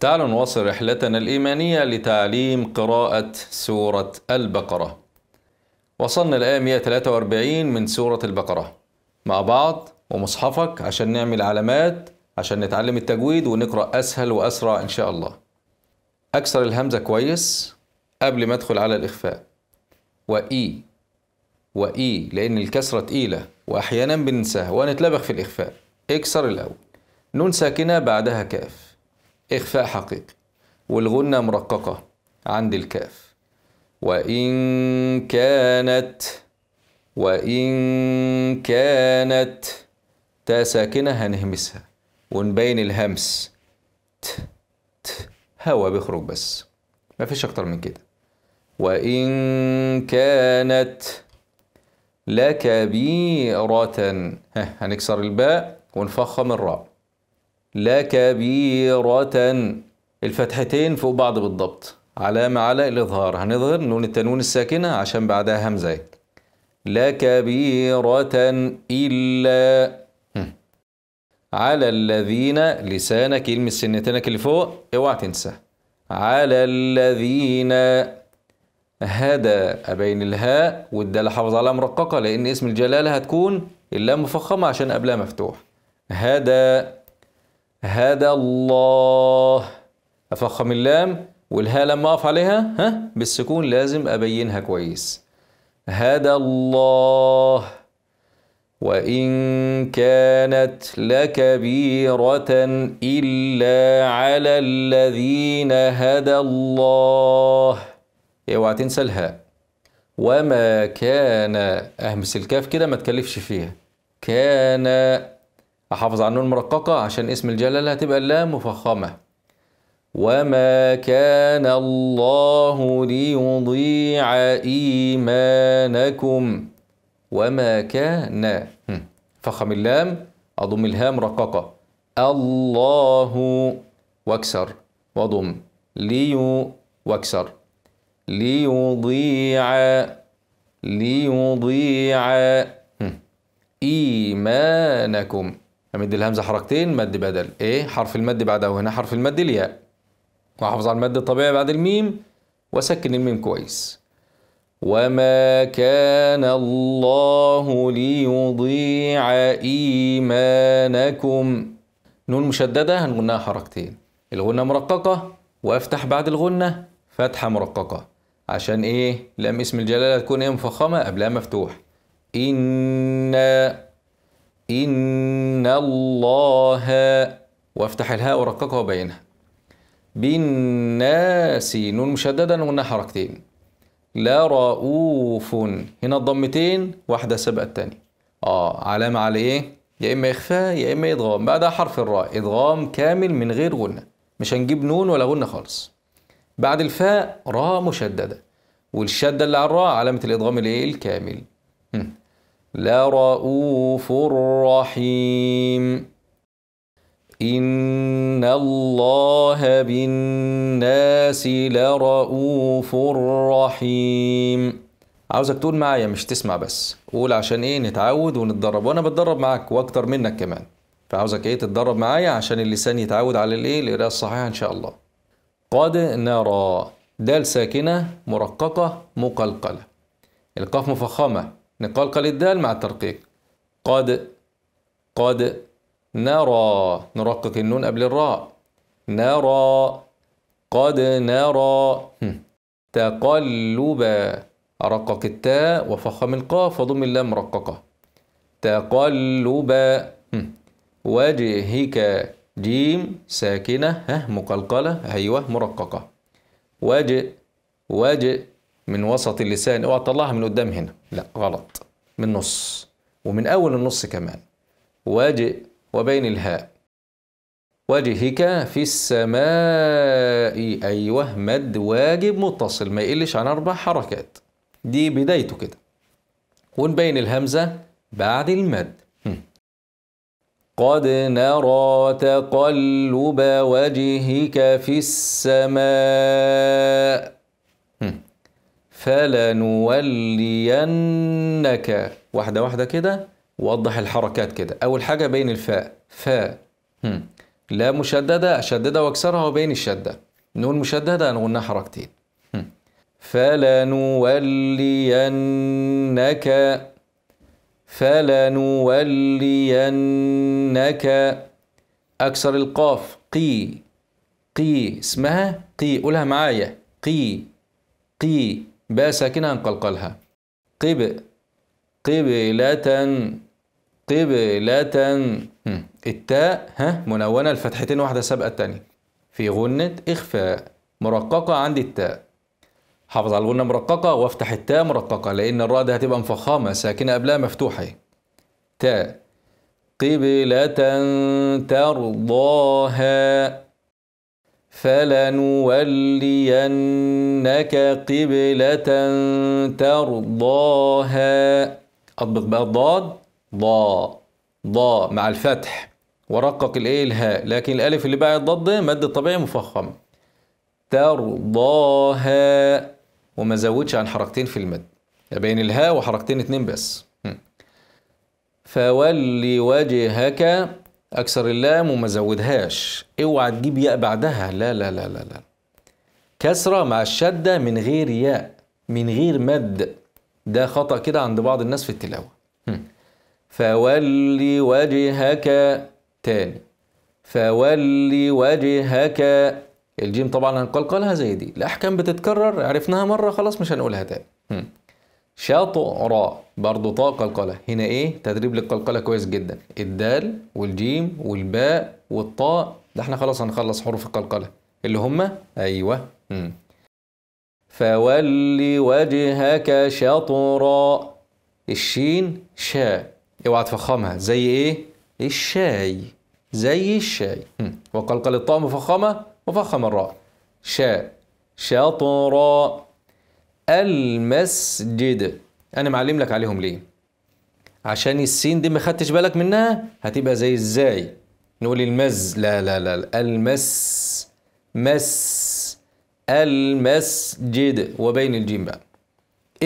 تعالوا نواصل رحلتنا الإيمانية لتعليم قراءة سورة البقرة وصلنا الآية 143 من سورة البقرة مع بعض ومصحفك عشان نعمل علامات عشان نتعلم التجويد ونقرأ أسهل وأسرع إن شاء الله أكسر الهمزة كويس قبل ما أدخل على الإخفاء وإي وإي لأن الكسرة تقيلة وأحيانا بننساها وهنتلبخ في الإخفاء اكسر الأول نون ساكنة بعدها كاف إخفاء حقيقي والغنة مرققة عند الكاف وإن كانت وإن كانت تا ساكنة هنهمسها ونبين الهمس ت ت هوا بيخرج بس مفيش أكتر من كده وإن كانت لكبيرة ها هنكسر الباء ونفخم الراء لكبيرة الفتحتين فوق بعض بالضبط علامة على الإظهار هنظهر نون التنون الساكنة عشان بعدها همزة لكبيرة إلا على الذين لسانك كلمة سنتينك اللي فوق اوعى تنسى على الذين هدى أبين الهاء والدالة حافظ عليها مرققة لأن اسم الجلالة هتكون اللام مفخمة عشان قبلها مفتوح هدى هدى الله أفخم اللام والها لما أقف عليها ها بالسكون لازم أبينها كويس هدى الله وإن كانت لكبيرة إلا على الذين هدى الله اوعى تنسى الهاء وما كان أهمس الكاف كده ما تكلفش فيها كان احافظ على النون المرققه عشان اسم الجلاله هتبقى اللام مفخمه وما كان الله ليضيع ايمانكم وما كان فخم اللام اضم الهاء مرققة الله واكسر واضم ليو واكسر ليضيع ليضيع إيمانكم امد الهمزه حركتين مد بدل ايه حرف المد بعده هنا حرف المد الياء واحافظ على المد الطبيعي بعد الميم واسكن الميم كويس وما كان الله ليضيع ايمانكم نون مشدده هنغنها حركتين الغنه مرققه وافتح بعد الغنه فتحه مرققه عشان ايه لام اسم الجلاله تكون ايه مفخمه قبلها مفتوح إِنَّا إن الله وافتح الهاء ورققها وبينها بالناس نون مشددة نون حركتين لرؤوف هنا الضمتين واحدة سبق الثانية اه علامة على ايه؟ يا اما اخفاء يا اما ادغام بعدها حرف الراء ادغام كامل من غير غنة مش هنجيب نون ولا غنة خالص بعد الفاء راء مشددة والشدة اللي على الراء علامة الادغام الايه؟ الكامل لرؤوف رحيم إن الله بالناس لرؤوف رحيم عاوزك تقول معايا مش تسمع بس قول عشان ايه نتعود ونتدرب وانا بتدرب معاك واكتر منك كمان فعاوزك ايه تتدرب معايا عشان اللسان يتعود على الايه القراءة الصحيحة ان شاء الله قد نرى دال ساكنة مرققة مقلقلة القاف مفخمة نقال قال الدال مع الترقيق قد قد نرى نرقق النون قبل الراء نرى قد نرى تقلب رقق التاء وفخم القاف وضم اللام مرققة تقلب وجهك جيم ساكنة ها مقلقلة أيوة مرققة وجه وجه من وسط اللسان اوعى تطلعها من قدام هنا لا غلط من نص ومن أول النص كمان واجئ وبين الهاء وجهك في السماء أيوه مد واجب متصل ما يقلش عن أربع حركات دي بدايته كده ونبين الهمزة بعد المد قد نرى تقلب وجهك في السماء فلنولينك واحدة واحدة كده وضح الحركات كده أول حاجة بين الفاء فاء لا مشددة أشددة وأكسرها وبين الشدة نون مشددة نغنها حركتين فلنولينك فلنولينك أكسر القاف قي قي اسمها قي قولها معايا قي قي باء ساكنة قلقلها قب قبلة قبلة التاء ها منونة الفتحتين واحدة سابقة التانية في غنة إخفاء مرققة عند التاء حافظ على الغنة مرققة وافتح التاء مرققة لأن الراء دي هتبقى مفخمة ساكنة قبلها مفتوحة تاء قبلة ترضاها فلنولينك قبلة ترضاها أطبق بقى الضاد ضا ضا مع الفتح ورقق الايه الهاء لكن الالف اللي بعد الضاد ده مد طبيعي مفخم ترضاها وما زودش عن حركتين في المد بين الهاء وحركتين اتنين بس فولي وجهك اكسر اللام وما زودهاش اوعى تجيب ياء بعدها لا لا لا لا لا كسره مع الشده من غير ياء من غير مد ده خطا كده عند بعض الناس في التلاوه فولي وجهك تاني فولي وجهك الجيم طبعا هنقلقلها زي دي الاحكام بتتكرر عرفناها مره خلاص مش هنقولها تاني شاطئ برضو طاء قلقلة هنا ايه تدريب للقلقلة كويس جدا الدال والجيم والباء والطاء ده احنا خلاص هنخلص حروف القلقلة اللي هما ايوه مم. فولي وجهك شطرا الشين شاء اوعى تفخمها زي ايه الشاي زي الشاي وقلقل الطاء مفخمة مفخم الراء شاء شطرا المسجد انا معلم لك عليهم ليه عشان السين دي ما خدتش بالك منها هتبقى زي ازاي نقول المز لا لا لا المس مس المسجد وبين الجيم بقى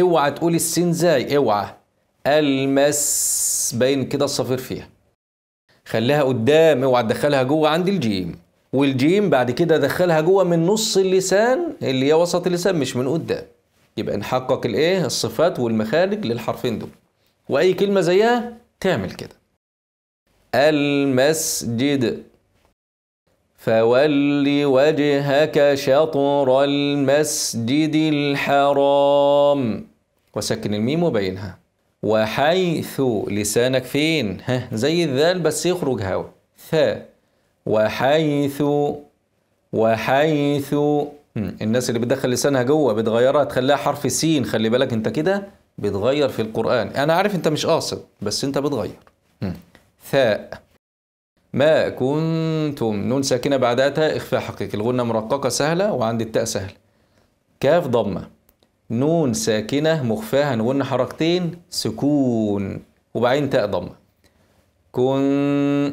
اوعى تقول السين زي اوعى المس باين كده الصفير فيها خليها قدام اوعى تدخلها جوه عند الجيم والجيم بعد كده دخلها جوه من نص اللسان اللي هي وسط اللسان مش من قدام يبقى نحقق الايه الصفات والمخارج للحرفين دول واي كلمه زيها تعمل كده المسجد فول وجهك شطر المسجد الحرام وسكن الميم وبينها وحيث لسانك فين ها زي الذال بس يخرج هوا ث وحيث وحيث الناس اللي بتدخل لسانها جوه بتغيرها تخليها حرف سين خلي بالك انت كده بتغير في القرآن أنا عارف أنت مش قاصد بس أنت بتغير ثاء ما كنتم نون ساكنة بعدها تاء إخفاء حقيقي الغنة مرققة سهلة وعند التاء سهلة كاف ضمة نون ساكنة مخفاة هنغن حركتين سكون وبعدين تاء ضمة كن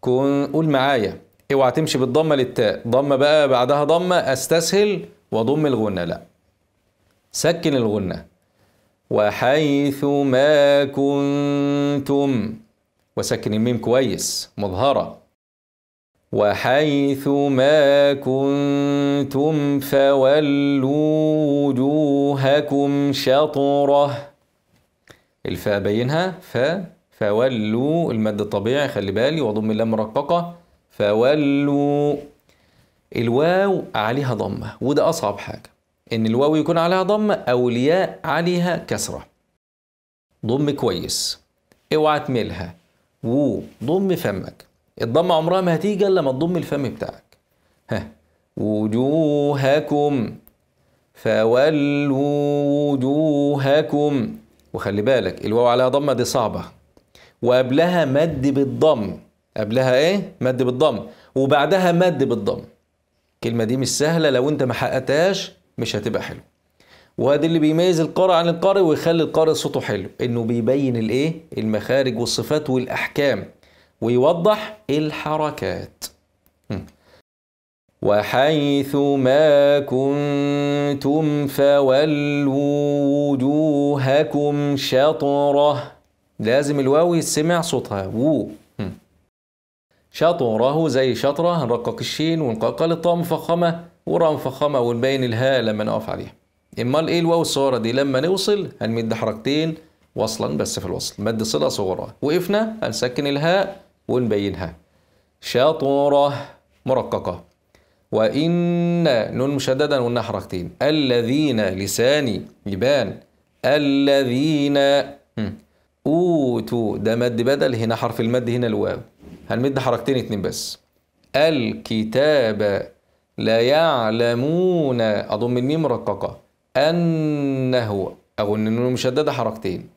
كن قول معايا اوعى تمشي بالضمه للتاء ضمه بقى بعدها ضمه استسهل واضم الغنه لا سكن الغنه وحيث ما كنتم وسكن الميم كويس مظهره وحيث ما كنتم فولوا وجوهكم شطره الفاء بينها ف فولوا المد الطبيعي خلي بالي واضم اللام مرققه فولوا الواو عليها ضمة وده أصعب حاجة إن الواو يكون عليها ضمة أو الياء عليها كسرة ضم كويس اوعى تملها و ضم فمك الضمة عمرها ما هتيجي إلا ما تضم الفم بتاعك ها وجوهكم فولوا وجوهكم وخلي بالك الواو عليها ضمة دي صعبة وقبلها مد بالضم قبلها ايه مد بالضم وبعدها مد بالضم الكلمه دي مش سهله لو انت ما حققتهاش مش هتبقى حلو وهذا اللي بيميز القارئ عن القارئ ويخلي القارئ صوته حلو انه بيبين الايه المخارج والصفات والاحكام ويوضح الحركات وحيث ما كنتم فولوا وجوهكم شطره لازم الواو يسمع صوتها وو شطره زي شطره هنرقق الشين ونقلقها الطاء مفخمه وراء مفخمه ونبين الهاء لما نقف عليها امال ايه الواو الصغيره دي لما نوصل هنمد حركتين وصلا بس في الوصل مد صله صغرى وقفنا هنسكن الهاء ونبينها شطره مرققه وإن نون مشددا ونا حركتين الذين لساني يبان الذين أوتوا ده مد بدل هنا حرف المد هنا الواو هنمد حركتين اتنين بس الكتاب لا يعلمون اضم الميم مرققه انه او النون مشدده حركتين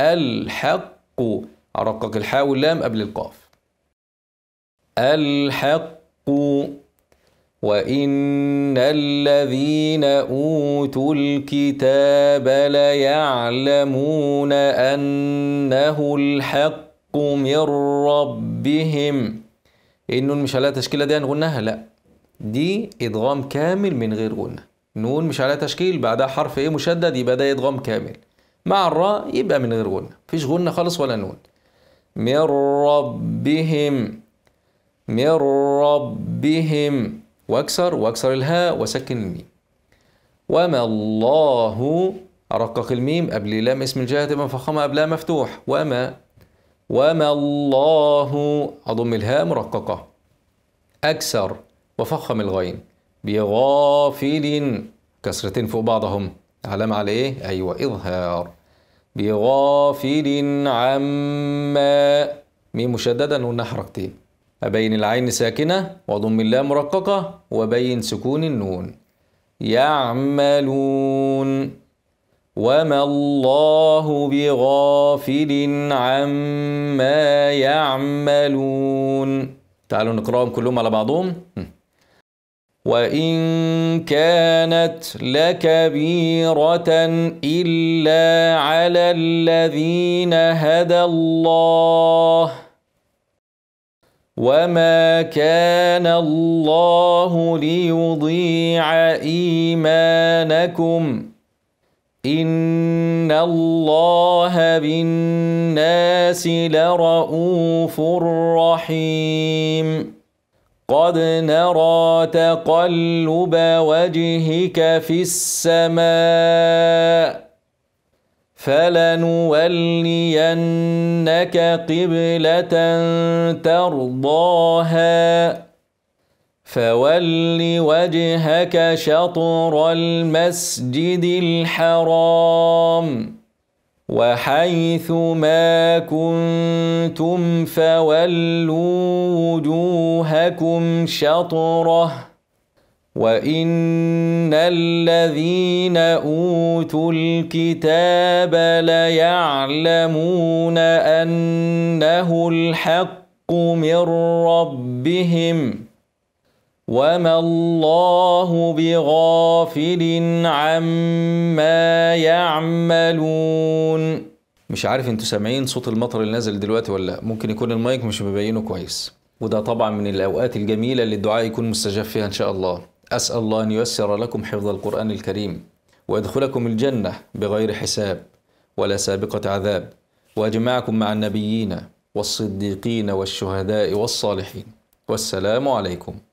الحق ارقق الحاء واللام قبل القاف الحق وان الذين اوتوا الكتاب ليعلمون انه الحق الحق من ربهم ايه النون مش عليها تشكيله دي هنغنها يعني لا دي ادغام كامل من غير غنه نون مش عليها تشكيل بعدها حرف ايه مشدد يبقى ده ادغام كامل مع الراء يبقى من غير غنه مفيش غنه خالص ولا نون من ربهم من ربهم واكسر واكسر الهاء وسكن الميم وما الله ارقق الميم قبل لام اسم الجهه تبقى مفخمه قبلها مفتوح وما وما الله أضم الهاء مرققة أكثر وفخم الغين بغافل كسرتين فوق بعضهم علامة على إيه؟ أيوة إظهار بغافل عما ميم مشددة والناء حركتين أبين العين ساكنة وضم اللام مرققة وبين سكون النون يعملون وما الله بغافل عما يعملون تعالوا نقراهم كلهم على بعضهم وإن كانت لكبيرة إلا على الذين هدى الله وما كان الله ليضيع إيمانكم إن الله بالناس لرؤوف رحيم قد نرى تقلب وجهك في السماء فلنولينك قبلة ترضاها فول وجهك شطر المسجد الحرام وحيث ما كنتم فولوا وجوهكم شطره وان الذين اوتوا الكتاب ليعلمون انه الحق من ربهم وما الله بغافل عما يعملون مش عارف انتوا سامعين صوت المطر اللي نازل دلوقتي ولا لا ممكن يكون المايك مش مبينه كويس وده طبعا من الاوقات الجميله اللي الدعاء يكون مستجاب فيها ان شاء الله اسال الله ان ييسر لكم حفظ القران الكريم ويدخلكم الجنه بغير حساب ولا سابقه عذاب واجمعكم مع النبيين والصديقين والشهداء والصالحين والسلام عليكم